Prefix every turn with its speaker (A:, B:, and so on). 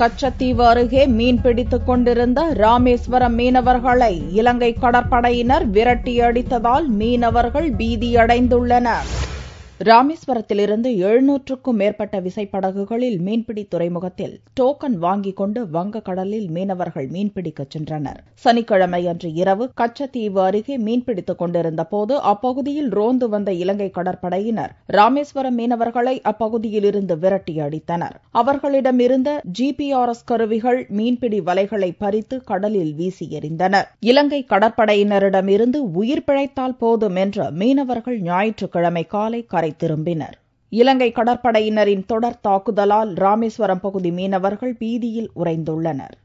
A: கச்சத்தீவு அருகே மீன் பிடித்துக் கொண்டிருந்த ராமேஸ்வரம் மீனவர்களை இலங்கை கடற்படையினர் விரட்டியடித்ததால் மீனவர்கள் பீதியடைந்துள்ளனர் ராமேஸ்வரத்திலிருந்து எழுநூற்றுக்கும் மேற்பட்ட விசைப்படகுகளில் மீன்பிடி துறைமுகத்தில் டோக்கன் வாங்கிக் கொண்டு வங்கக்கடலில் மீனவர்கள் மீன்பிடிக்கச் சென்றனர் சனிக்கிழமை அன்று இரவு கச்சத்தீவு அருகே மீன்பிடித்துக் கொண்டிருந்தபோது அப்பகுதியில் ரோந்து வந்த இலங்கை கடற்படையினர் ராமேஸ்வரம் மீனவர்களை அப்பகுதியிலிருந்து விரட்டி அடித்தனர் அவர்களிடமிருந்த ஜிபிஆர்எஸ் கருவிகள் மீன்பிடி வலைகளை பறித்து கடலில் வீசி எறிந்தனர் இலங்கை கடற்படையினரிடமிருந்து உயிர் பிழைத்தால் போதும் என்று மீனவர்கள் ஞாயிற்றுக்கிழமை காலை கரை கரை திரும்பினர் இலங்கை கடற்படையினரின் தொடர் தாக்குதலால் ராமேஸ்வரம் பகுதி மீனவர்கள் பீதியில் உறைந்துள்ளனர்